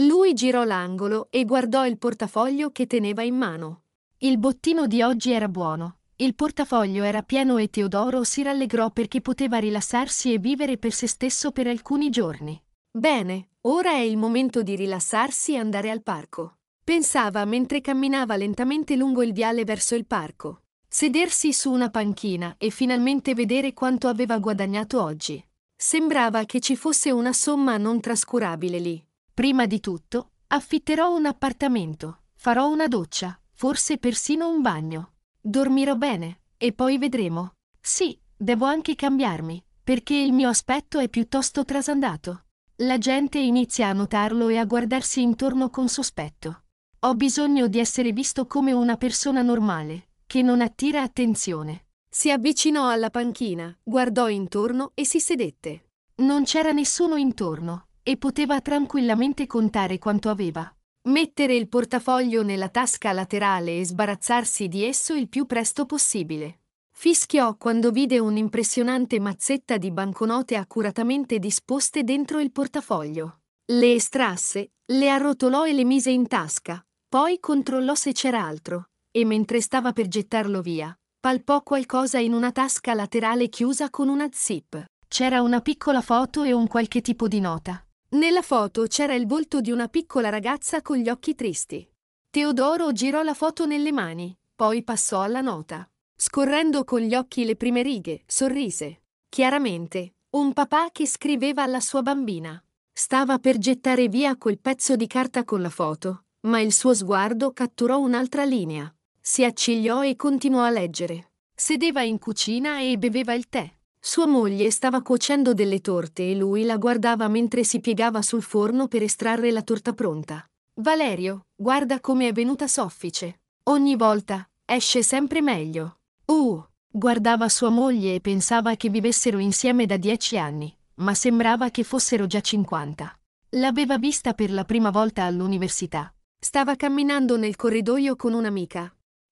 Lui girò l'angolo e guardò il portafoglio che teneva in mano. Il bottino di oggi era buono. Il portafoglio era pieno e Teodoro si rallegrò perché poteva rilassarsi e vivere per se stesso per alcuni giorni. Bene, ora è il momento di rilassarsi e andare al parco. Pensava mentre camminava lentamente lungo il viale verso il parco. Sedersi su una panchina e finalmente vedere quanto aveva guadagnato oggi. Sembrava che ci fosse una somma non trascurabile lì. Prima di tutto, affitterò un appartamento, farò una doccia, forse persino un bagno. Dormirò bene, e poi vedremo. Sì, devo anche cambiarmi, perché il mio aspetto è piuttosto trasandato. La gente inizia a notarlo e a guardarsi intorno con sospetto. Ho bisogno di essere visto come una persona normale, che non attira attenzione. Si avvicinò alla panchina, guardò intorno e si sedette. Non c'era nessuno intorno, e poteva tranquillamente contare quanto aveva. Mettere il portafoglio nella tasca laterale e sbarazzarsi di esso il più presto possibile. Fischiò quando vide un'impressionante mazzetta di banconote accuratamente disposte dentro il portafoglio. Le estrasse, le arrotolò e le mise in tasca, poi controllò se c'era altro, e mentre stava per gettarlo via, palpò qualcosa in una tasca laterale chiusa con una zip. C'era una piccola foto e un qualche tipo di nota. Nella foto c'era il volto di una piccola ragazza con gli occhi tristi. Teodoro girò la foto nelle mani, poi passò alla nota. Scorrendo con gli occhi le prime righe, sorrise. Chiaramente, un papà che scriveva alla sua bambina. Stava per gettare via quel pezzo di carta con la foto, ma il suo sguardo catturò un'altra linea. Si accigliò e continuò a leggere. Sedeva in cucina e beveva il tè. Sua moglie stava cuocendo delle torte e lui la guardava mentre si piegava sul forno per estrarre la torta pronta. Valerio, guarda come è venuta soffice. Ogni volta, esce sempre meglio. Uh, guardava sua moglie e pensava che vivessero insieme da dieci anni, ma sembrava che fossero già cinquanta. L'aveva vista per la prima volta all'università. Stava camminando nel corridoio con un'amica.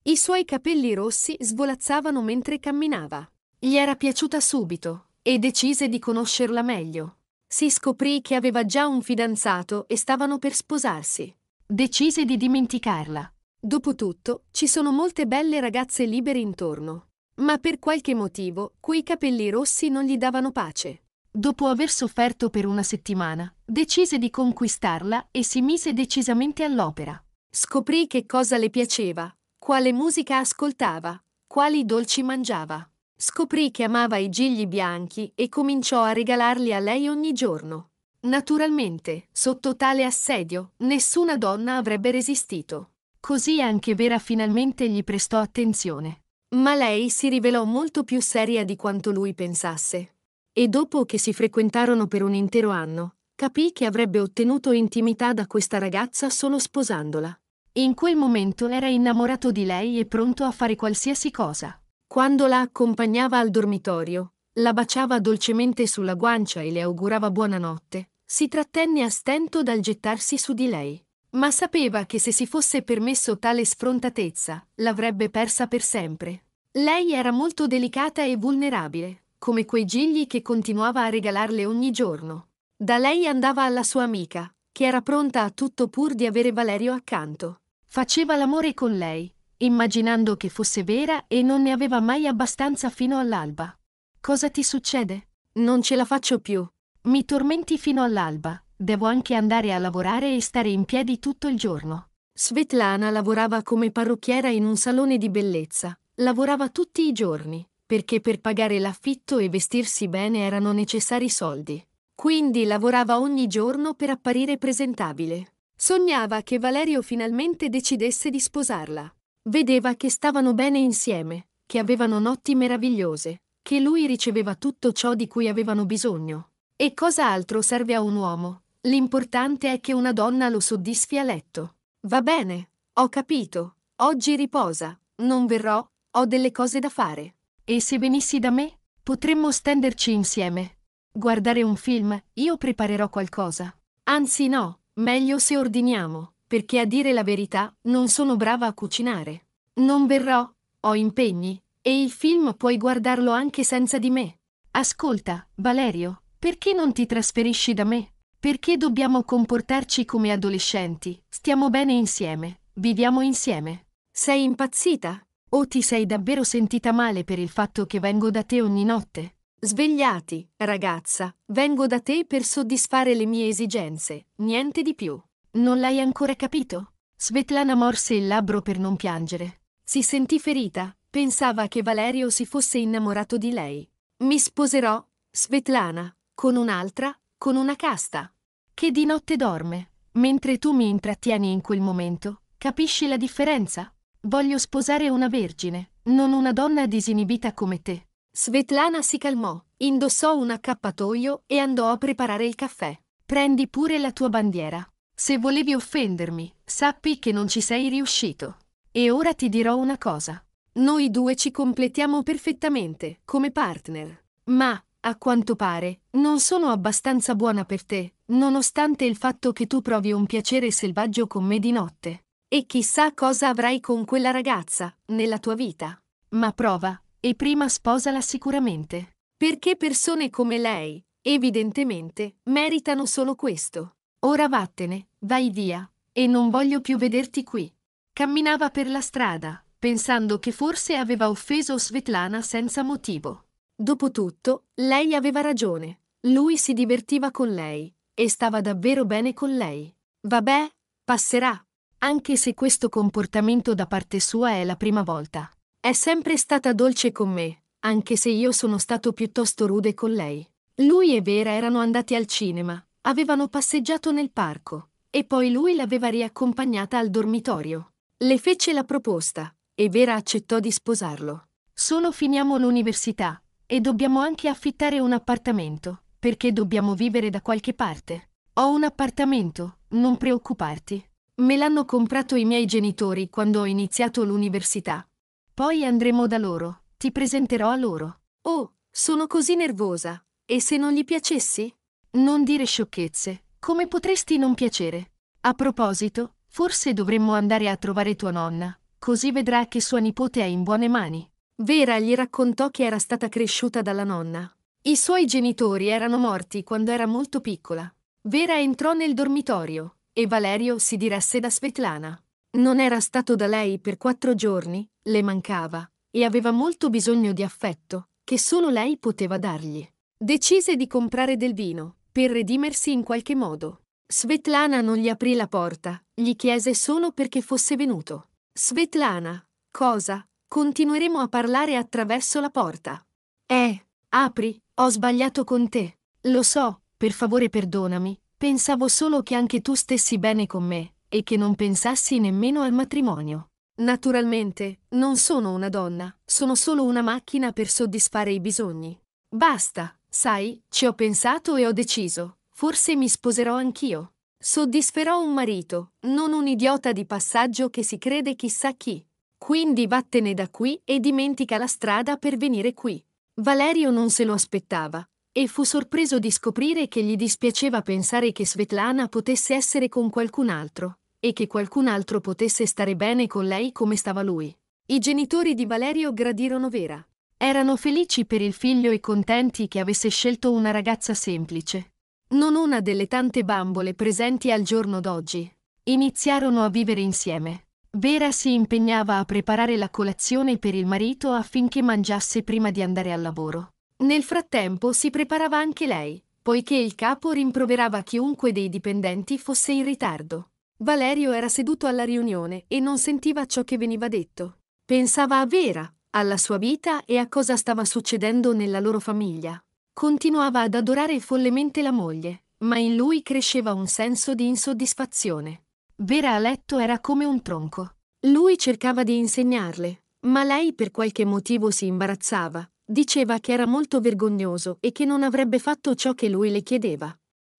I suoi capelli rossi svolazzavano mentre camminava. Gli era piaciuta subito e decise di conoscerla meglio. Si scoprì che aveva già un fidanzato e stavano per sposarsi. Decise di dimenticarla. Dopotutto, ci sono molte belle ragazze libere intorno. Ma per qualche motivo, quei capelli rossi non gli davano pace. Dopo aver sofferto per una settimana, decise di conquistarla e si mise decisamente all'opera. Scoprì che cosa le piaceva, quale musica ascoltava, quali dolci mangiava. Scoprì che amava i gigli bianchi e cominciò a regalarli a lei ogni giorno. Naturalmente, sotto tale assedio, nessuna donna avrebbe resistito. Così anche Vera finalmente gli prestò attenzione. Ma lei si rivelò molto più seria di quanto lui pensasse. E dopo che si frequentarono per un intero anno, capì che avrebbe ottenuto intimità da questa ragazza solo sposandola. In quel momento era innamorato di lei e pronto a fare qualsiasi cosa. Quando la accompagnava al dormitorio, la baciava dolcemente sulla guancia e le augurava buonanotte, si trattenne a stento dal gettarsi su di lei. Ma sapeva che se si fosse permesso tale sfrontatezza, l'avrebbe persa per sempre. Lei era molto delicata e vulnerabile, come quei gigli che continuava a regalarle ogni giorno. Da lei andava alla sua amica, che era pronta a tutto pur di avere Valerio accanto. Faceva l'amore con lei, immaginando che fosse vera e non ne aveva mai abbastanza fino all'alba. Cosa ti succede? Non ce la faccio più. Mi tormenti fino all'alba. Devo anche andare a lavorare e stare in piedi tutto il giorno. Svetlana lavorava come parrucchiera in un salone di bellezza. Lavorava tutti i giorni, perché per pagare l'affitto e vestirsi bene erano necessari soldi. Quindi lavorava ogni giorno per apparire presentabile. Sognava che Valerio finalmente decidesse di sposarla. Vedeva che stavano bene insieme, che avevano notti meravigliose, che lui riceveva tutto ciò di cui avevano bisogno. E cosa altro serve a un uomo? L'importante è che una donna lo soddisfi a letto. Va bene, ho capito. Oggi riposa, non verrò, ho delle cose da fare. E se venissi da me, potremmo stenderci insieme. Guardare un film, io preparerò qualcosa. Anzi no, meglio se ordiniamo perché a dire la verità non sono brava a cucinare. Non verrò, ho impegni, e il film puoi guardarlo anche senza di me. Ascolta, Valerio, perché non ti trasferisci da me? Perché dobbiamo comportarci come adolescenti? Stiamo bene insieme, viviamo insieme. Sei impazzita? O ti sei davvero sentita male per il fatto che vengo da te ogni notte? Svegliati, ragazza, vengo da te per soddisfare le mie esigenze, niente di più. Non l'hai ancora capito? Svetlana morse il labbro per non piangere. Si sentì ferita, pensava che Valerio si fosse innamorato di lei. Mi sposerò, Svetlana, con un'altra, con una casta, che di notte dorme. Mentre tu mi intrattieni in quel momento, capisci la differenza? Voglio sposare una vergine, non una donna disinibita come te. Svetlana si calmò, indossò un accappatoio e andò a preparare il caffè. Prendi pure la tua bandiera. Se volevi offendermi, sappi che non ci sei riuscito. E ora ti dirò una cosa. Noi due ci completiamo perfettamente, come partner. Ma, a quanto pare, non sono abbastanza buona per te, nonostante il fatto che tu provi un piacere selvaggio con me di notte. E chissà cosa avrai con quella ragazza, nella tua vita. Ma prova, e prima sposala sicuramente. Perché persone come lei, evidentemente, meritano solo questo. Ora vattene, vai via, e non voglio più vederti qui. Camminava per la strada, pensando che forse aveva offeso Svetlana senza motivo. Dopotutto, lei aveva ragione. Lui si divertiva con lei, e stava davvero bene con lei. Vabbè, passerà, anche se questo comportamento da parte sua è la prima volta. È sempre stata dolce con me, anche se io sono stato piuttosto rude con lei. Lui e Vera erano andati al cinema, Avevano passeggiato nel parco e poi lui l'aveva riaccompagnata al dormitorio. Le fece la proposta e Vera accettò di sposarlo. Solo finiamo l'università e dobbiamo anche affittare un appartamento, perché dobbiamo vivere da qualche parte. Ho un appartamento, non preoccuparti. Me l'hanno comprato i miei genitori quando ho iniziato l'università. Poi andremo da loro, ti presenterò a loro. Oh, sono così nervosa. E se non gli piacessi? Non dire sciocchezze, come potresti non piacere? A proposito, forse dovremmo andare a trovare tua nonna, così vedrà che sua nipote è in buone mani. Vera gli raccontò che era stata cresciuta dalla nonna. I suoi genitori erano morti quando era molto piccola. Vera entrò nel dormitorio e Valerio si diresse da Svetlana. Non era stato da lei per quattro giorni, le mancava, e aveva molto bisogno di affetto, che solo lei poteva dargli. Decise di comprare del vino, per redimersi in qualche modo. Svetlana non gli aprì la porta, gli chiese solo perché fosse venuto. Svetlana, cosa? Continueremo a parlare attraverso la porta. Eh, apri, ho sbagliato con te. Lo so, per favore perdonami, pensavo solo che anche tu stessi bene con me, e che non pensassi nemmeno al matrimonio. Naturalmente, non sono una donna, sono solo una macchina per soddisfare i bisogni. Basta, Sai, ci ho pensato e ho deciso. Forse mi sposerò anch'io. Soddisferò un marito, non un idiota di passaggio che si crede chissà chi. Quindi vattene da qui e dimentica la strada per venire qui. Valerio non se lo aspettava e fu sorpreso di scoprire che gli dispiaceva pensare che Svetlana potesse essere con qualcun altro e che qualcun altro potesse stare bene con lei come stava lui. I genitori di Valerio gradirono Vera, erano felici per il figlio e contenti che avesse scelto una ragazza semplice. Non una delle tante bambole presenti al giorno d'oggi. Iniziarono a vivere insieme. Vera si impegnava a preparare la colazione per il marito affinché mangiasse prima di andare al lavoro. Nel frattempo si preparava anche lei, poiché il capo rimproverava chiunque dei dipendenti fosse in ritardo. Valerio era seduto alla riunione e non sentiva ciò che veniva detto. Pensava a Vera, alla sua vita e a cosa stava succedendo nella loro famiglia. Continuava ad adorare follemente la moglie, ma in lui cresceva un senso di insoddisfazione. Vera a letto era come un tronco. Lui cercava di insegnarle, ma lei per qualche motivo si imbarazzava, diceva che era molto vergognoso e che non avrebbe fatto ciò che lui le chiedeva.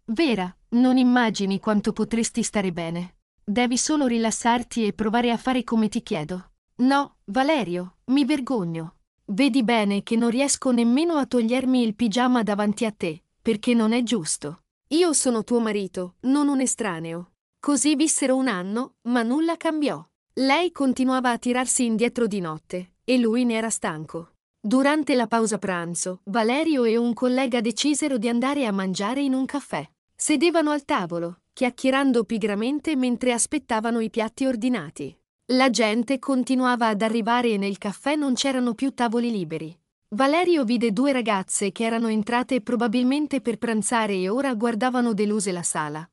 Vera, non immagini quanto potresti stare bene. Devi solo rilassarti e provare a fare come ti chiedo. No, Valerio, mi vergogno. Vedi bene che non riesco nemmeno a togliermi il pigiama davanti a te, perché non è giusto. Io sono tuo marito, non un estraneo. Così vissero un anno, ma nulla cambiò. Lei continuava a tirarsi indietro di notte, e lui ne era stanco. Durante la pausa pranzo, Valerio e un collega decisero di andare a mangiare in un caffè. Sedevano al tavolo, chiacchierando pigramente mentre aspettavano i piatti ordinati. La gente continuava ad arrivare e nel caffè non c'erano più tavoli liberi. Valerio vide due ragazze che erano entrate probabilmente per pranzare e ora guardavano deluse la sala,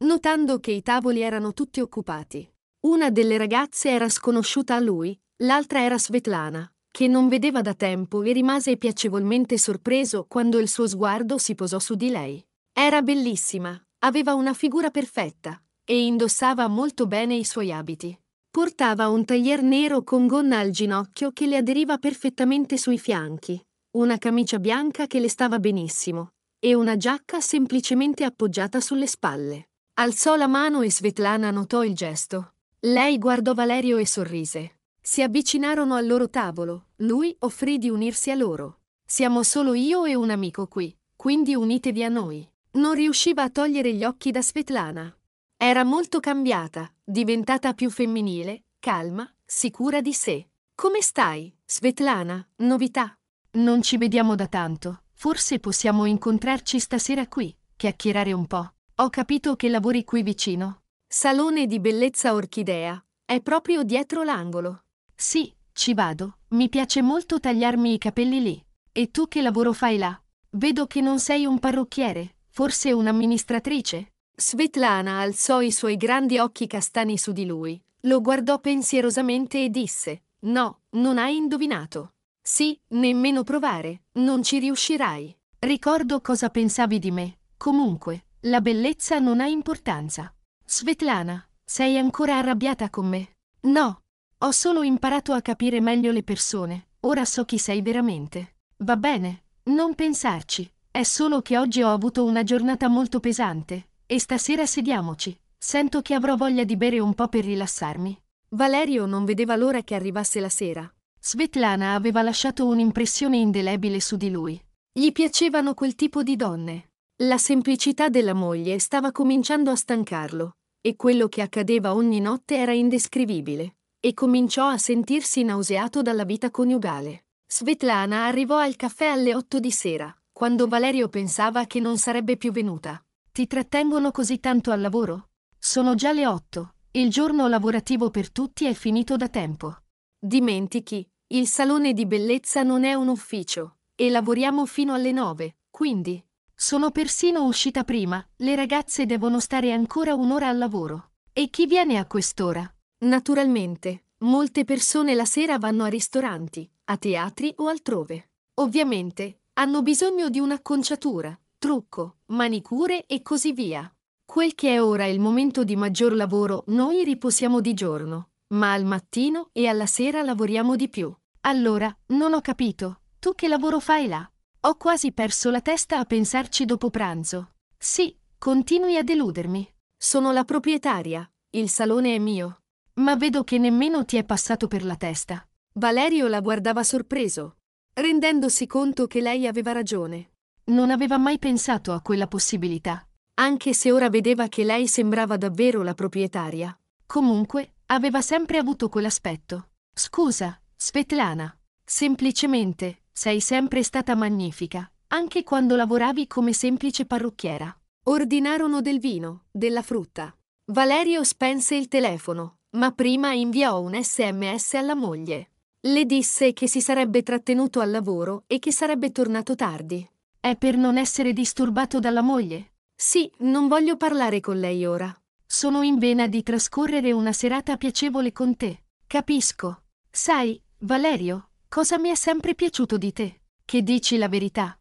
notando che i tavoli erano tutti occupati. Una delle ragazze era sconosciuta a lui, l'altra era Svetlana, che non vedeva da tempo e rimase piacevolmente sorpreso quando il suo sguardo si posò su di lei. Era bellissima, aveva una figura perfetta e indossava molto bene i suoi abiti. Portava un taglier nero con gonna al ginocchio che le aderiva perfettamente sui fianchi, una camicia bianca che le stava benissimo e una giacca semplicemente appoggiata sulle spalle. Alzò la mano e Svetlana notò il gesto. Lei guardò Valerio e sorrise. Si avvicinarono al loro tavolo, lui offrì di unirsi a loro. Siamo solo io e un amico qui, quindi unitevi a noi. Non riusciva a togliere gli occhi da Svetlana. Era molto cambiata, diventata più femminile, calma, sicura di sé. Come stai, Svetlana? Novità? Non ci vediamo da tanto. Forse possiamo incontrarci stasera qui, chiacchierare un po'. Ho capito che lavori qui vicino. Salone di bellezza orchidea. È proprio dietro l'angolo. Sì, ci vado. Mi piace molto tagliarmi i capelli lì. E tu che lavoro fai là? Vedo che non sei un parrucchiere, forse un'amministratrice? Svetlana alzò i suoi grandi occhi castani su di lui, lo guardò pensierosamente e disse: No, non hai indovinato. Sì, nemmeno provare, non ci riuscirai. Ricordo cosa pensavi di me. Comunque, la bellezza non ha importanza. Svetlana, sei ancora arrabbiata con me? No, ho solo imparato a capire meglio le persone. Ora so chi sei veramente. Va bene, non pensarci. È solo che oggi ho avuto una giornata molto pesante, e stasera sediamoci. Sento che avrò voglia di bere un po' per rilassarmi. Valerio non vedeva l'ora che arrivasse la sera. Svetlana aveva lasciato un'impressione indelebile su di lui. Gli piacevano quel tipo di donne. La semplicità della moglie stava cominciando a stancarlo, e quello che accadeva ogni notte era indescrivibile, e cominciò a sentirsi nauseato dalla vita coniugale. Svetlana arrivò al caffè alle otto di sera, quando Valerio pensava che non sarebbe più venuta. Ti trattengono così tanto al lavoro? Sono già le 8. Il giorno lavorativo per tutti è finito da tempo. Dimentichi, il salone di bellezza non è un ufficio e lavoriamo fino alle 9, quindi. Sono persino uscita prima, le ragazze devono stare ancora un'ora al lavoro. E chi viene a quest'ora? Naturalmente, molte persone la sera vanno a ristoranti, a teatri o altrove. Ovviamente, hanno bisogno di un'acconciatura, trucco, manicure e così via. Quel che è ora il momento di maggior lavoro, noi riposiamo di giorno, ma al mattino e alla sera lavoriamo di più. Allora, non ho capito, tu che lavoro fai là? Ho quasi perso la testa a pensarci dopo pranzo. Sì, continui a deludermi. Sono la proprietaria, il salone è mio. Ma vedo che nemmeno ti è passato per la testa. Valerio la guardava sorpreso, rendendosi conto che lei aveva ragione. Non aveva mai pensato a quella possibilità. Anche se ora vedeva che lei sembrava davvero la proprietaria. Comunque, aveva sempre avuto quell'aspetto. Scusa, Svetlana. Semplicemente, sei sempre stata magnifica, anche quando lavoravi come semplice parrucchiera. Ordinarono del vino, della frutta. Valerio spense il telefono, ma prima inviò un sms alla moglie. Le disse che si sarebbe trattenuto al lavoro e che sarebbe tornato tardi. È per non essere disturbato dalla moglie? Sì, non voglio parlare con lei ora. Sono in vena di trascorrere una serata piacevole con te. Capisco. Sai, Valerio, cosa mi è sempre piaciuto di te? Che dici la verità.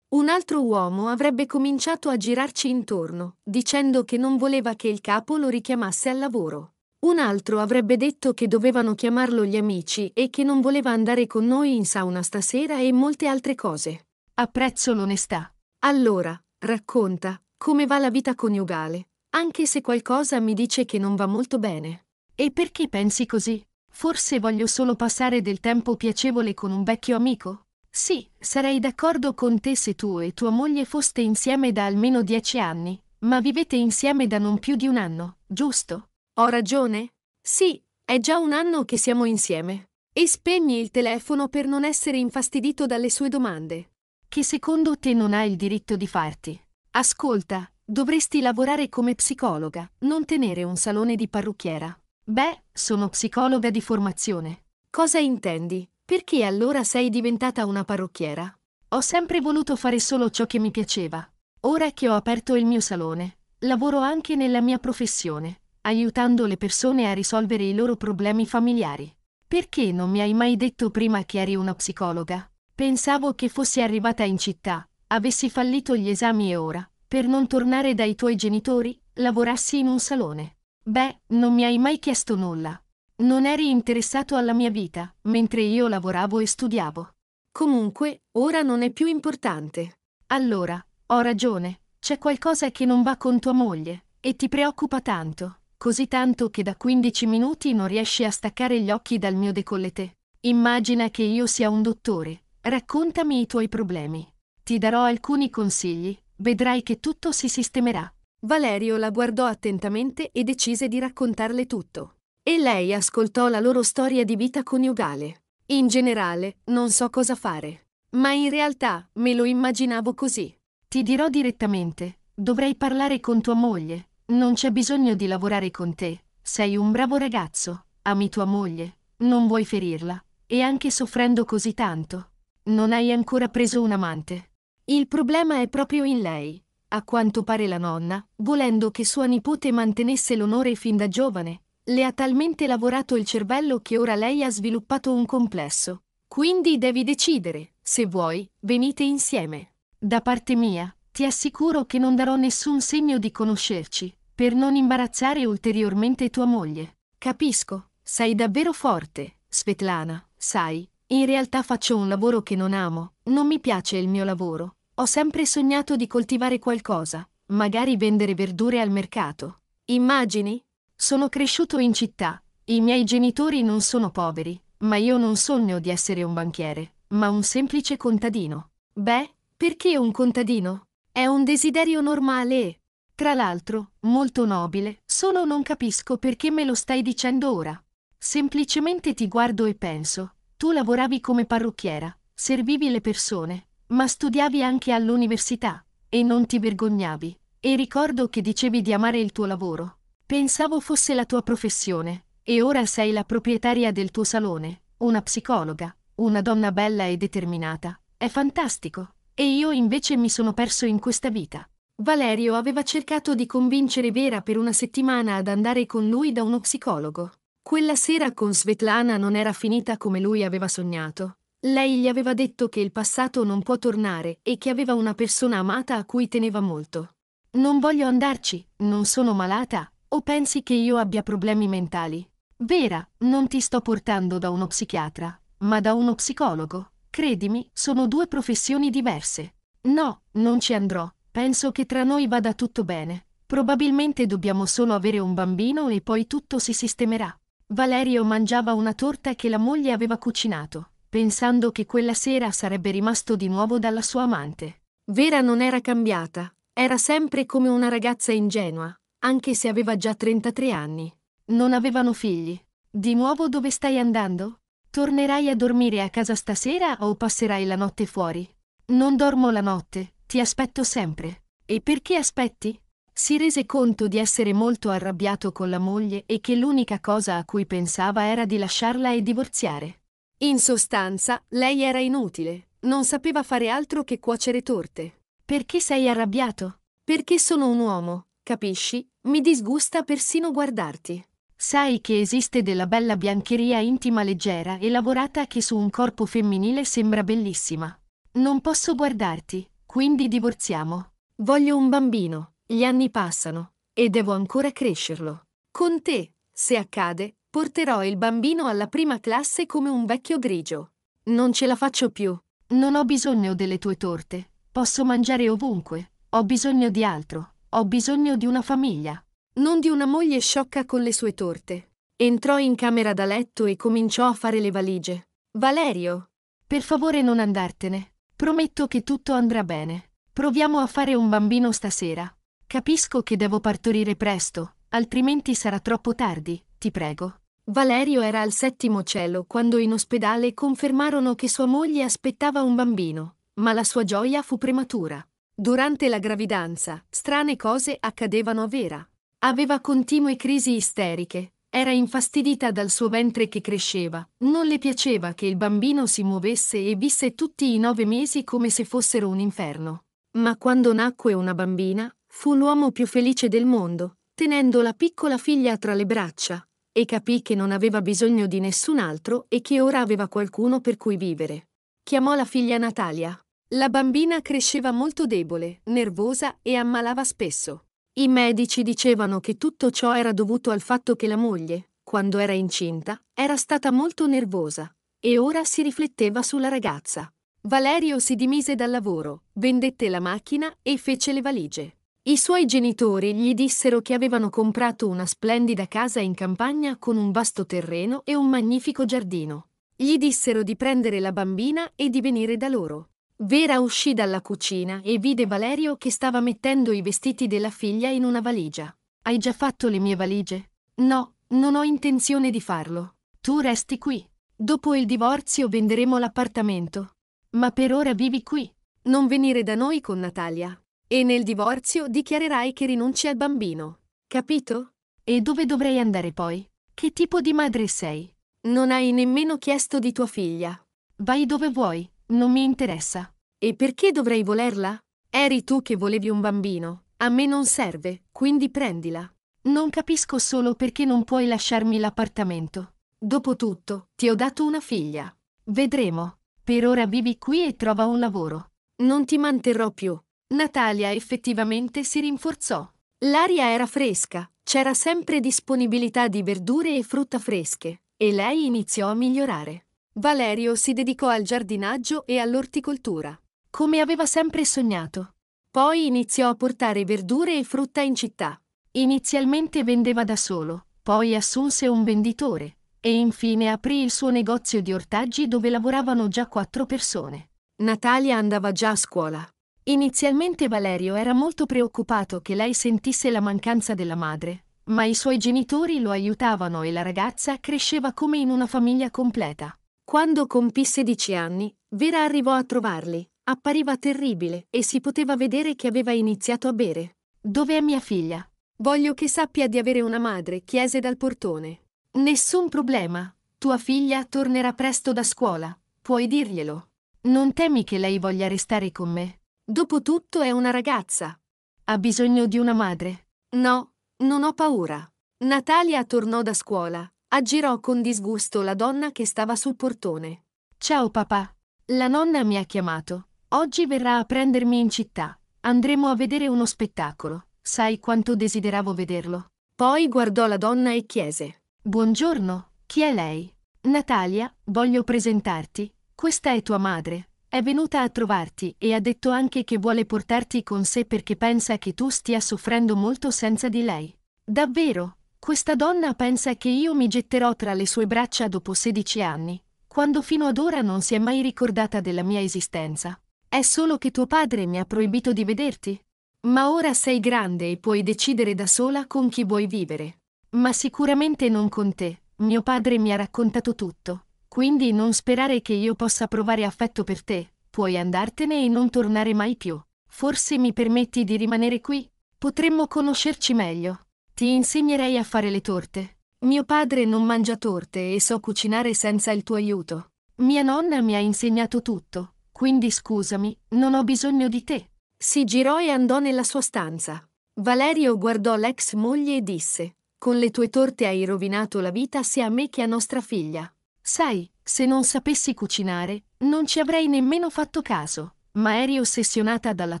Un altro uomo avrebbe cominciato a girarci intorno, dicendo che non voleva che il capo lo richiamasse al lavoro. Un altro avrebbe detto che dovevano chiamarlo gli amici e che non voleva andare con noi in sauna stasera e molte altre cose. Apprezzo l'onestà. Allora, racconta, come va la vita coniugale, anche se qualcosa mi dice che non va molto bene. E perché pensi così? Forse voglio solo passare del tempo piacevole con un vecchio amico? Sì, sarei d'accordo con te se tu e tua moglie foste insieme da almeno dieci anni, ma vivete insieme da non più di un anno, giusto? Ho ragione? Sì, è già un anno che siamo insieme. E spegni il telefono per non essere infastidito dalle sue domande che secondo te non hai il diritto di farti. Ascolta, dovresti lavorare come psicologa, non tenere un salone di parrucchiera. Beh, sono psicologa di formazione. Cosa intendi? Perché allora sei diventata una parrucchiera? Ho sempre voluto fare solo ciò che mi piaceva. Ora che ho aperto il mio salone, lavoro anche nella mia professione, aiutando le persone a risolvere i loro problemi familiari. Perché non mi hai mai detto prima che eri una psicologa? Pensavo che fossi arrivata in città, avessi fallito gli esami e ora, per non tornare dai tuoi genitori, lavorassi in un salone. Beh, non mi hai mai chiesto nulla. Non eri interessato alla mia vita, mentre io lavoravo e studiavo. Comunque, ora non è più importante. Allora, ho ragione, c'è qualcosa che non va con tua moglie, e ti preoccupa tanto, così tanto che da 15 minuti non riesci a staccare gli occhi dal mio decollete. Immagina che io sia un dottore, Raccontami i tuoi problemi. Ti darò alcuni consigli, vedrai che tutto si sistemerà. Valerio la guardò attentamente e decise di raccontarle tutto. E lei ascoltò la loro storia di vita coniugale. In generale, non so cosa fare. Ma in realtà me lo immaginavo così. Ti dirò direttamente, dovrei parlare con tua moglie. Non c'è bisogno di lavorare con te. Sei un bravo ragazzo. Ami tua moglie. Non vuoi ferirla. E anche soffrendo così tanto, non hai ancora preso un amante. Il problema è proprio in lei. A quanto pare la nonna, volendo che sua nipote mantenesse l'onore fin da giovane, le ha talmente lavorato il cervello che ora lei ha sviluppato un complesso. Quindi devi decidere, se vuoi, venite insieme. Da parte mia, ti assicuro che non darò nessun segno di conoscerci, per non imbarazzare ulteriormente tua moglie. Capisco, sei davvero forte, Svetlana, sai, in realtà faccio un lavoro che non amo, non mi piace il mio lavoro. Ho sempre sognato di coltivare qualcosa, magari vendere verdure al mercato. Immagini? Sono cresciuto in città, i miei genitori non sono poveri, ma io non sogno di essere un banchiere, ma un semplice contadino. Beh, perché un contadino? È un desiderio normale e, tra l'altro, molto nobile, solo non capisco perché me lo stai dicendo ora. Semplicemente ti guardo e penso, tu lavoravi come parrucchiera, servivi le persone, ma studiavi anche all'università e non ti vergognavi. E ricordo che dicevi di amare il tuo lavoro. Pensavo fosse la tua professione, e ora sei la proprietaria del tuo salone, una psicologa, una donna bella e determinata. È fantastico. E io invece mi sono perso in questa vita. Valerio aveva cercato di convincere Vera per una settimana ad andare con lui da uno psicologo. Quella sera con Svetlana non era finita come lui aveva sognato. Lei gli aveva detto che il passato non può tornare e che aveva una persona amata a cui teneva molto. Non voglio andarci, non sono malata, o pensi che io abbia problemi mentali? Vera, non ti sto portando da uno psichiatra, ma da uno psicologo. Credimi, sono due professioni diverse. No, non ci andrò, penso che tra noi vada tutto bene. Probabilmente dobbiamo solo avere un bambino e poi tutto si sistemerà. Valerio mangiava una torta che la moglie aveva cucinato, pensando che quella sera sarebbe rimasto di nuovo dalla sua amante. Vera non era cambiata, era sempre come una ragazza ingenua, anche se aveva già 33 anni. Non avevano figli. Di nuovo dove stai andando? Tornerai a dormire a casa stasera o passerai la notte fuori? Non dormo la notte, ti aspetto sempre. E perché aspetti? Si rese conto di essere molto arrabbiato con la moglie e che l'unica cosa a cui pensava era di lasciarla e divorziare. In sostanza, lei era inutile, non sapeva fare altro che cuocere torte. Perché sei arrabbiato? Perché sono un uomo, capisci? Mi disgusta persino guardarti. Sai che esiste della bella biancheria intima leggera e lavorata che su un corpo femminile sembra bellissima. Non posso guardarti, quindi divorziamo. Voglio un bambino. Gli anni passano e devo ancora crescerlo. Con te, se accade, porterò il bambino alla prima classe come un vecchio grigio. Non ce la faccio più. Non ho bisogno delle tue torte. Posso mangiare ovunque. Ho bisogno di altro. Ho bisogno di una famiglia. Non di una moglie sciocca con le sue torte. Entrò in camera da letto e cominciò a fare le valigie. Valerio, per favore non andartene. Prometto che tutto andrà bene. Proviamo a fare un bambino stasera. Capisco che devo partorire presto, altrimenti sarà troppo tardi, ti prego. Valerio era al settimo cielo quando in ospedale confermarono che sua moglie aspettava un bambino, ma la sua gioia fu prematura. Durante la gravidanza, strane cose accadevano a Vera. Aveva continue crisi isteriche, era infastidita dal suo ventre che cresceva, non le piaceva che il bambino si muovesse e visse tutti i nove mesi come se fossero un inferno. Ma quando nacque una bambina, Fu l'uomo più felice del mondo, tenendo la piccola figlia tra le braccia, e capì che non aveva bisogno di nessun altro e che ora aveva qualcuno per cui vivere. Chiamò la figlia Natalia. La bambina cresceva molto debole, nervosa e ammalava spesso. I medici dicevano che tutto ciò era dovuto al fatto che la moglie, quando era incinta, era stata molto nervosa e ora si rifletteva sulla ragazza. Valerio si dimise dal lavoro, vendette la macchina e fece le valigie. I suoi genitori gli dissero che avevano comprato una splendida casa in campagna con un vasto terreno e un magnifico giardino. Gli dissero di prendere la bambina e di venire da loro. Vera uscì dalla cucina e vide Valerio che stava mettendo i vestiti della figlia in una valigia. Hai già fatto le mie valigie? No, non ho intenzione di farlo. Tu resti qui. Dopo il divorzio venderemo l'appartamento. Ma per ora vivi qui. Non venire da noi con Natalia. E nel divorzio dichiarerai che rinunci al bambino. Capito? E dove dovrei andare poi? Che tipo di madre sei? Non hai nemmeno chiesto di tua figlia. Vai dove vuoi, non mi interessa. E perché dovrei volerla? Eri tu che volevi un bambino. A me non serve, quindi prendila. Non capisco solo perché non puoi lasciarmi l'appartamento. Dopotutto, ti ho dato una figlia. Vedremo. Per ora vivi qui e trova un lavoro. Non ti manterrò più. Natalia effettivamente si rinforzò. L'aria era fresca, c'era sempre disponibilità di verdure e frutta fresche, e lei iniziò a migliorare. Valerio si dedicò al giardinaggio e all'orticoltura, come aveva sempre sognato. Poi iniziò a portare verdure e frutta in città. Inizialmente vendeva da solo, poi assunse un venditore e infine aprì il suo negozio di ortaggi dove lavoravano già quattro persone. Natalia andava già a scuola, Inizialmente Valerio era molto preoccupato che lei sentisse la mancanza della madre, ma i suoi genitori lo aiutavano e la ragazza cresceva come in una famiglia completa. Quando compì 16 anni, Vera arrivò a trovarli. Appariva terribile e si poteva vedere che aveva iniziato a bere. Dov'è mia figlia? Voglio che sappia di avere una madre, chiese dal portone. Nessun problema. Tua figlia tornerà presto da scuola. Puoi dirglielo. Non temi che lei voglia restare con me? Dopotutto è una ragazza. Ha bisogno di una madre. No, non ho paura. Natalia tornò da scuola. Aggirò con disgusto la donna che stava sul portone. Ciao papà. La nonna mi ha chiamato. Oggi verrà a prendermi in città. Andremo a vedere uno spettacolo. Sai quanto desideravo vederlo. Poi guardò la donna e chiese. Buongiorno, chi è lei? Natalia, voglio presentarti. Questa è tua madre. È venuta a trovarti e ha detto anche che vuole portarti con sé perché pensa che tu stia soffrendo molto senza di lei. Davvero, questa donna pensa che io mi getterò tra le sue braccia dopo 16 anni, quando fino ad ora non si è mai ricordata della mia esistenza. È solo che tuo padre mi ha proibito di vederti. Ma ora sei grande e puoi decidere da sola con chi vuoi vivere. Ma sicuramente non con te, mio padre mi ha raccontato tutto. Quindi non sperare che io possa provare affetto per te, puoi andartene e non tornare mai più. Forse mi permetti di rimanere qui? Potremmo conoscerci meglio. Ti insegnerei a fare le torte. Mio padre non mangia torte e so cucinare senza il tuo aiuto. Mia nonna mi ha insegnato tutto, quindi scusami, non ho bisogno di te. Si girò e andò nella sua stanza. Valerio guardò l'ex moglie e disse: Con le tue torte hai rovinato la vita sia a me che a nostra figlia. Sai, se non sapessi cucinare, non ci avrei nemmeno fatto caso, ma eri ossessionata dalla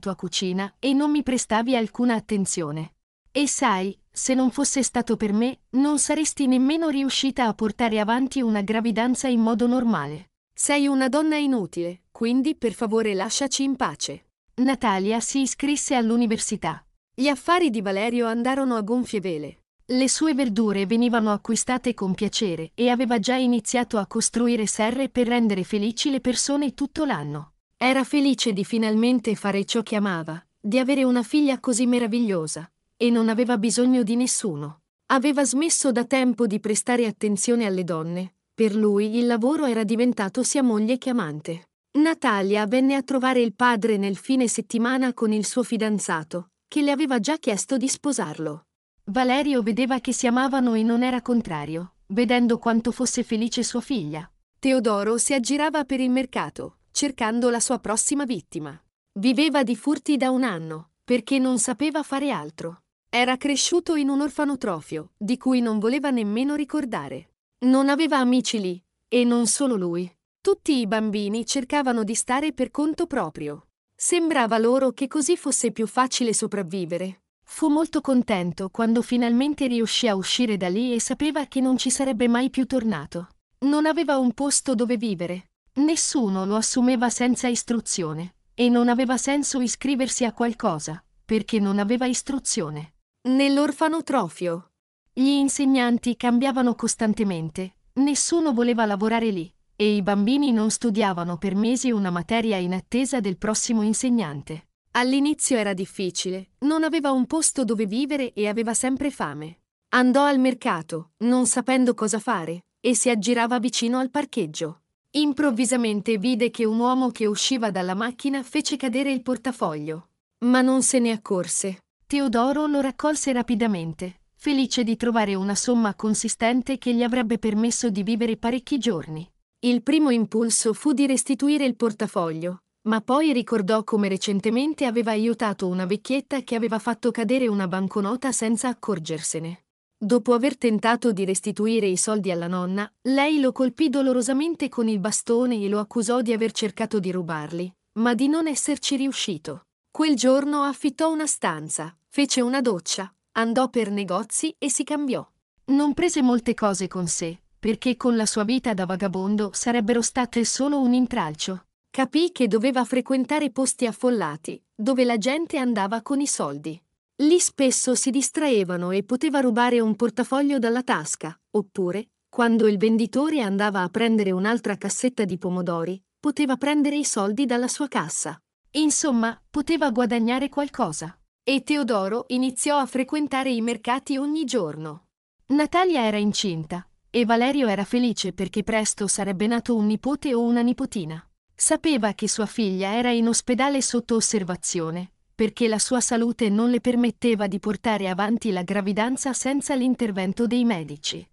tua cucina e non mi prestavi alcuna attenzione. E sai, se non fosse stato per me, non saresti nemmeno riuscita a portare avanti una gravidanza in modo normale. Sei una donna inutile, quindi per favore lasciaci in pace. Natalia si iscrisse all'università. Gli affari di Valerio andarono a gonfie vele. Le sue verdure venivano acquistate con piacere e aveva già iniziato a costruire serre per rendere felici le persone tutto l'anno. Era felice di finalmente fare ciò che amava, di avere una figlia così meravigliosa, e non aveva bisogno di nessuno. Aveva smesso da tempo di prestare attenzione alle donne, per lui il lavoro era diventato sia moglie che amante. Natalia venne a trovare il padre nel fine settimana con il suo fidanzato, che le aveva già chiesto di sposarlo. Valerio vedeva che si amavano e non era contrario, vedendo quanto fosse felice sua figlia. Teodoro si aggirava per il mercato, cercando la sua prossima vittima. Viveva di furti da un anno, perché non sapeva fare altro. Era cresciuto in un orfanotrofio, di cui non voleva nemmeno ricordare. Non aveva amici lì, e non solo lui. Tutti i bambini cercavano di stare per conto proprio. Sembrava loro che così fosse più facile sopravvivere. Fu molto contento quando finalmente riuscì a uscire da lì e sapeva che non ci sarebbe mai più tornato. Non aveva un posto dove vivere. Nessuno lo assumeva senza istruzione. E non aveva senso iscriversi a qualcosa, perché non aveva istruzione. Nell'orfanotrofio. Gli insegnanti cambiavano costantemente. Nessuno voleva lavorare lì. E i bambini non studiavano per mesi una materia in attesa del prossimo insegnante. All'inizio era difficile, non aveva un posto dove vivere e aveva sempre fame. Andò al mercato, non sapendo cosa fare, e si aggirava vicino al parcheggio. Improvvisamente vide che un uomo che usciva dalla macchina fece cadere il portafoglio. Ma non se ne accorse. Teodoro lo raccolse rapidamente, felice di trovare una somma consistente che gli avrebbe permesso di vivere parecchi giorni. Il primo impulso fu di restituire il portafoglio, ma poi ricordò come recentemente aveva aiutato una vecchietta che aveva fatto cadere una banconota senza accorgersene. Dopo aver tentato di restituire i soldi alla nonna, lei lo colpì dolorosamente con il bastone e lo accusò di aver cercato di rubarli, ma di non esserci riuscito. Quel giorno affittò una stanza, fece una doccia, andò per negozi e si cambiò. Non prese molte cose con sé, perché con la sua vita da vagabondo sarebbero state solo un intralcio capì che doveva frequentare posti affollati, dove la gente andava con i soldi. Lì spesso si distraevano e poteva rubare un portafoglio dalla tasca, oppure, quando il venditore andava a prendere un'altra cassetta di pomodori, poteva prendere i soldi dalla sua cassa. Insomma, poteva guadagnare qualcosa. E Teodoro iniziò a frequentare i mercati ogni giorno. Natalia era incinta, e Valerio era felice perché presto sarebbe nato un nipote o una nipotina. Sapeva che sua figlia era in ospedale sotto osservazione, perché la sua salute non le permetteva di portare avanti la gravidanza senza l'intervento dei medici.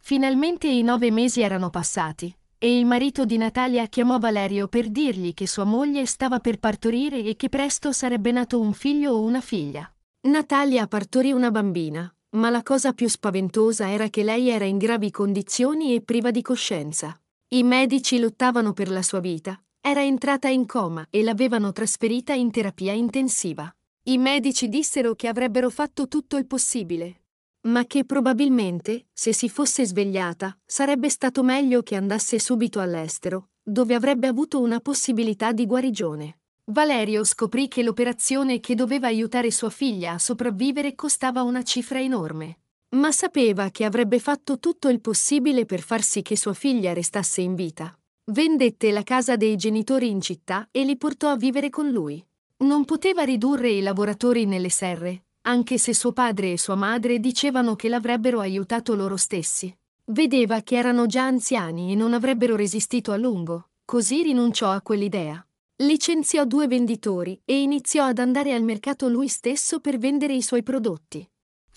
Finalmente i nove mesi erano passati, e il marito di Natalia chiamò Valerio per dirgli che sua moglie stava per partorire e che presto sarebbe nato un figlio o una figlia. Natalia partorì una bambina, ma la cosa più spaventosa era che lei era in gravi condizioni e priva di coscienza. I medici lottavano per la sua vita. Era entrata in coma e l'avevano trasferita in terapia intensiva. I medici dissero che avrebbero fatto tutto il possibile, ma che probabilmente, se si fosse svegliata, sarebbe stato meglio che andasse subito all'estero, dove avrebbe avuto una possibilità di guarigione. Valerio scoprì che l'operazione che doveva aiutare sua figlia a sopravvivere costava una cifra enorme ma sapeva che avrebbe fatto tutto il possibile per far sì che sua figlia restasse in vita. Vendette la casa dei genitori in città e li portò a vivere con lui. Non poteva ridurre i lavoratori nelle serre, anche se suo padre e sua madre dicevano che l'avrebbero aiutato loro stessi. Vedeva che erano già anziani e non avrebbero resistito a lungo, così rinunciò a quell'idea. Licenziò due venditori e iniziò ad andare al mercato lui stesso per vendere i suoi prodotti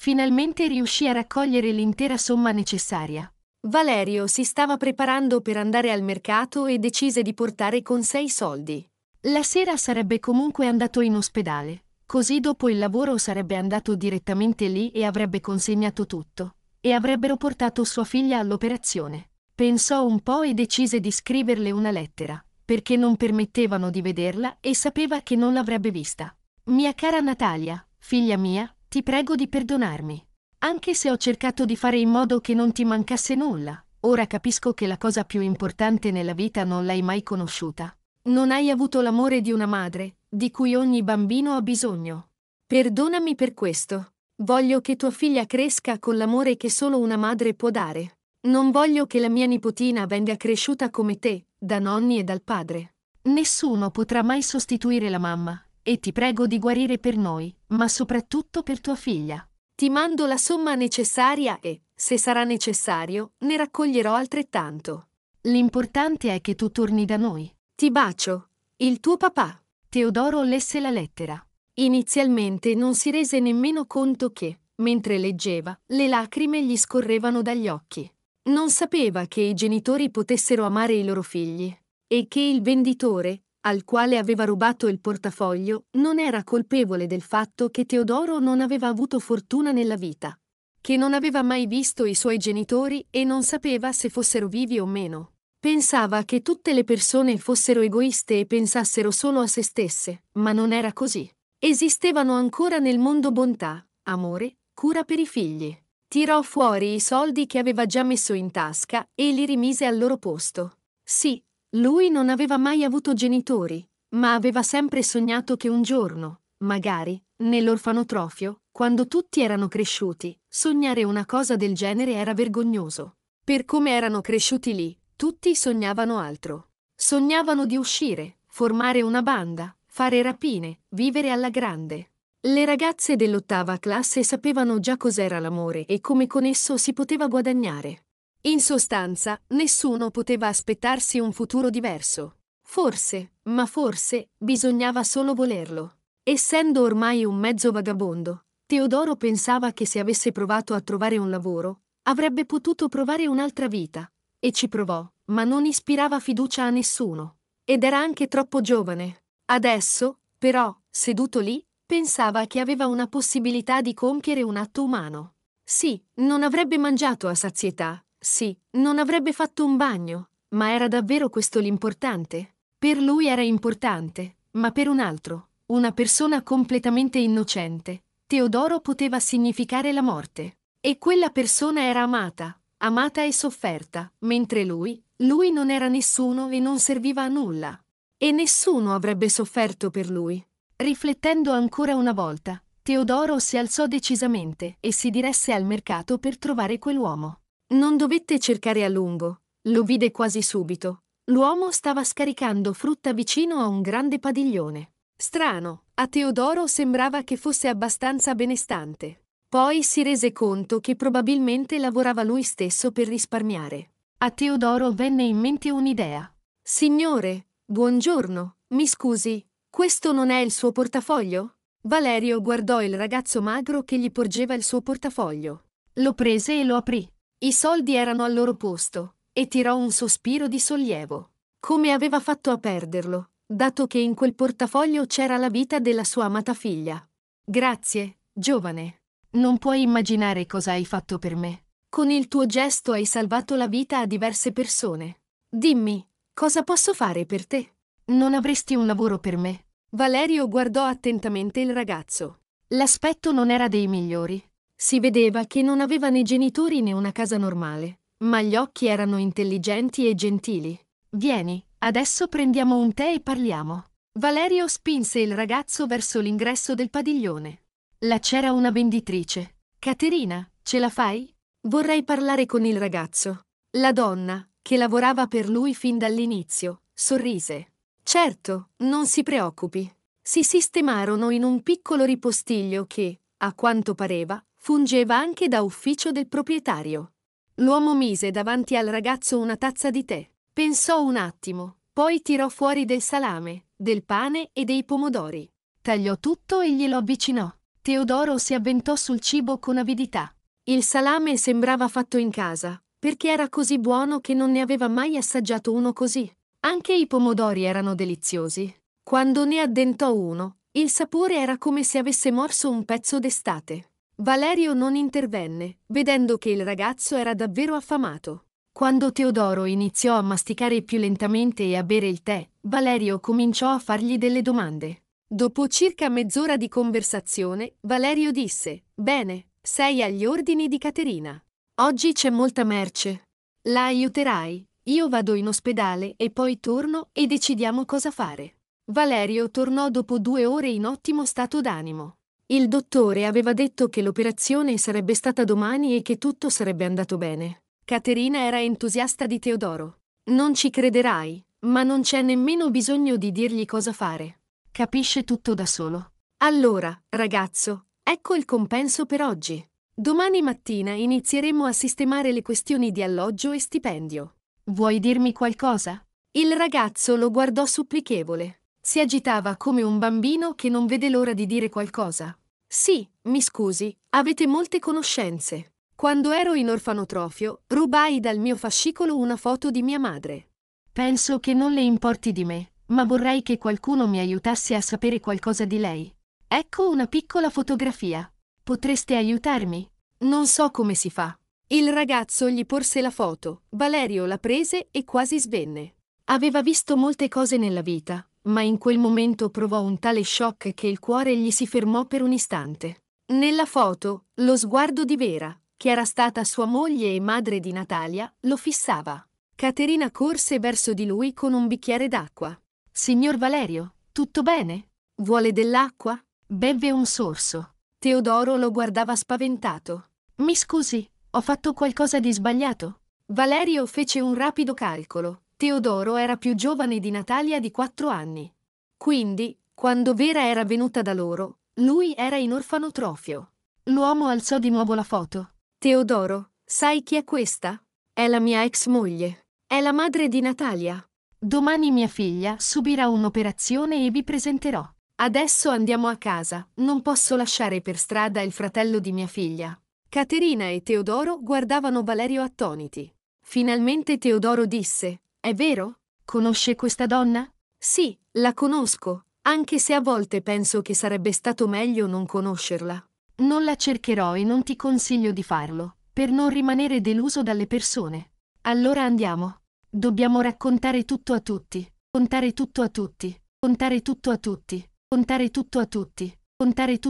finalmente riuscì a raccogliere l'intera somma necessaria. Valerio si stava preparando per andare al mercato e decise di portare con sé i soldi. La sera sarebbe comunque andato in ospedale, così dopo il lavoro sarebbe andato direttamente lì e avrebbe consegnato tutto, e avrebbero portato sua figlia all'operazione. Pensò un po' e decise di scriverle una lettera, perché non permettevano di vederla e sapeva che non l'avrebbe vista. Mia cara Natalia, figlia mia, ti prego di perdonarmi. Anche se ho cercato di fare in modo che non ti mancasse nulla, ora capisco che la cosa più importante nella vita non l'hai mai conosciuta. Non hai avuto l'amore di una madre, di cui ogni bambino ha bisogno. Perdonami per questo. Voglio che tua figlia cresca con l'amore che solo una madre può dare. Non voglio che la mia nipotina venga cresciuta come te, da nonni e dal padre. Nessuno potrà mai sostituire la mamma, e ti prego di guarire per noi, ma soprattutto per tua figlia. Ti mando la somma necessaria e, se sarà necessario, ne raccoglierò altrettanto. L'importante è che tu torni da noi. Ti bacio. Il tuo papà. Teodoro lesse la lettera. Inizialmente non si rese nemmeno conto che, mentre leggeva, le lacrime gli scorrevano dagli occhi. Non sapeva che i genitori potessero amare i loro figli e che il venditore, al quale aveva rubato il portafoglio, non era colpevole del fatto che Teodoro non aveva avuto fortuna nella vita, che non aveva mai visto i suoi genitori e non sapeva se fossero vivi o meno. Pensava che tutte le persone fossero egoiste e pensassero solo a se stesse, ma non era così. Esistevano ancora nel mondo bontà, amore, cura per i figli. Tirò fuori i soldi che aveva già messo in tasca e li rimise al loro posto. Sì, lui non aveva mai avuto genitori, ma aveva sempre sognato che un giorno, magari, nell'orfanotrofio, quando tutti erano cresciuti, sognare una cosa del genere era vergognoso. Per come erano cresciuti lì, tutti sognavano altro. Sognavano di uscire, formare una banda, fare rapine, vivere alla grande. Le ragazze dell'ottava classe sapevano già cos'era l'amore e come con esso si poteva guadagnare. In sostanza, nessuno poteva aspettarsi un futuro diverso. Forse, ma forse, bisognava solo volerlo. Essendo ormai un mezzo vagabondo, Teodoro pensava che se avesse provato a trovare un lavoro, avrebbe potuto provare un'altra vita. E ci provò, ma non ispirava fiducia a nessuno. Ed era anche troppo giovane. Adesso, però, seduto lì, pensava che aveva una possibilità di compiere un atto umano. Sì, non avrebbe mangiato a sazietà, sì, non avrebbe fatto un bagno, ma era davvero questo l'importante. Per lui era importante, ma per un altro, una persona completamente innocente, Teodoro poteva significare la morte. E quella persona era amata, amata e sofferta, mentre lui, lui non era nessuno e non serviva a nulla. E nessuno avrebbe sofferto per lui. Riflettendo ancora una volta, Teodoro si alzò decisamente e si diresse al mercato per trovare quell'uomo. Non dovette cercare a lungo, lo vide quasi subito. L'uomo stava scaricando frutta vicino a un grande padiglione. Strano, a Teodoro sembrava che fosse abbastanza benestante. Poi si rese conto che probabilmente lavorava lui stesso per risparmiare. A Teodoro venne in mente un'idea. Signore, buongiorno, mi scusi, questo non è il suo portafoglio? Valerio guardò il ragazzo magro che gli porgeva il suo portafoglio. Lo prese e lo aprì. I soldi erano al loro posto, e tirò un sospiro di sollievo. Come aveva fatto a perderlo, dato che in quel portafoglio c'era la vita della sua amata figlia. Grazie, giovane. Non puoi immaginare cosa hai fatto per me. Con il tuo gesto hai salvato la vita a diverse persone. Dimmi, cosa posso fare per te? Non avresti un lavoro per me? Valerio guardò attentamente il ragazzo. L'aspetto non era dei migliori, si vedeva che non aveva né genitori né una casa normale, ma gli occhi erano intelligenti e gentili. Vieni, adesso prendiamo un tè e parliamo. Valerio spinse il ragazzo verso l'ingresso del padiglione. Là c'era una venditrice. Caterina, ce la fai? Vorrei parlare con il ragazzo. La donna, che lavorava per lui fin dall'inizio, sorrise. Certo, non si preoccupi. Si sistemarono in un piccolo ripostiglio che, a quanto pareva, Fungeva anche da ufficio del proprietario. L'uomo mise davanti al ragazzo una tazza di tè. Pensò un attimo, poi tirò fuori del salame, del pane e dei pomodori. Tagliò tutto e glielo avvicinò. Teodoro si avventò sul cibo con avidità. Il salame sembrava fatto in casa, perché era così buono che non ne aveva mai assaggiato uno così. Anche i pomodori erano deliziosi. Quando ne addentò uno, il sapore era come se avesse morso un pezzo d'estate. Valerio non intervenne, vedendo che il ragazzo era davvero affamato. Quando Teodoro iniziò a masticare più lentamente e a bere il tè, Valerio cominciò a fargli delle domande. Dopo circa mezz'ora di conversazione, Valerio disse, Bene, sei agli ordini di Caterina. Oggi c'è molta merce. La aiuterai. Io vado in ospedale e poi torno e decidiamo cosa fare. Valerio tornò dopo due ore in ottimo stato d'animo. Il dottore aveva detto che l'operazione sarebbe stata domani e che tutto sarebbe andato bene. Caterina era entusiasta di Teodoro. Non ci crederai, ma non c'è nemmeno bisogno di dirgli cosa fare. Capisce tutto da solo. Allora, ragazzo, ecco il compenso per oggi. Domani mattina inizieremo a sistemare le questioni di alloggio e stipendio. Vuoi dirmi qualcosa? Il ragazzo lo guardò supplichevole. Si agitava come un bambino che non vede l'ora di dire qualcosa. Sì, mi scusi, avete molte conoscenze. Quando ero in orfanotrofio, rubai dal mio fascicolo una foto di mia madre. Penso che non le importi di me, ma vorrei che qualcuno mi aiutasse a sapere qualcosa di lei. Ecco una piccola fotografia. Potreste aiutarmi? Non so come si fa. Il ragazzo gli porse la foto, Valerio la prese e quasi svenne. Aveva visto molte cose nella vita, ma in quel momento provò un tale shock che il cuore gli si fermò per un istante. Nella foto, lo sguardo di Vera, che era stata sua moglie e madre di Natalia, lo fissava. Caterina corse verso di lui con un bicchiere d'acqua. Signor Valerio, tutto bene? Vuole dell'acqua? Beve un sorso. Teodoro lo guardava spaventato. Mi scusi, ho fatto qualcosa di sbagliato? Valerio fece un rapido calcolo. Teodoro era più giovane di Natalia di quattro anni. Quindi, quando Vera era venuta da loro, lui era in orfanotrofio. L'uomo alzò di nuovo la foto. Teodoro, sai chi è questa? È la mia ex moglie. È la madre di Natalia. Domani mia figlia subirà un'operazione e vi presenterò. Adesso andiamo a casa, non posso lasciare per strada il fratello di mia figlia. Caterina e Teodoro guardavano Valerio attoniti. Finalmente Teodoro disse, è vero? Conosce questa donna? Sì, la conosco, anche se a volte penso che sarebbe stato meglio non conoscerla. Non la cercherò e non ti consiglio di farlo, per non rimanere deluso dalle persone. Allora andiamo. Dobbiamo raccontare tutto a tutti, contare tutto a tutti, contare tutto a tutti, contare tutto a tutti, contare tutto a tutti.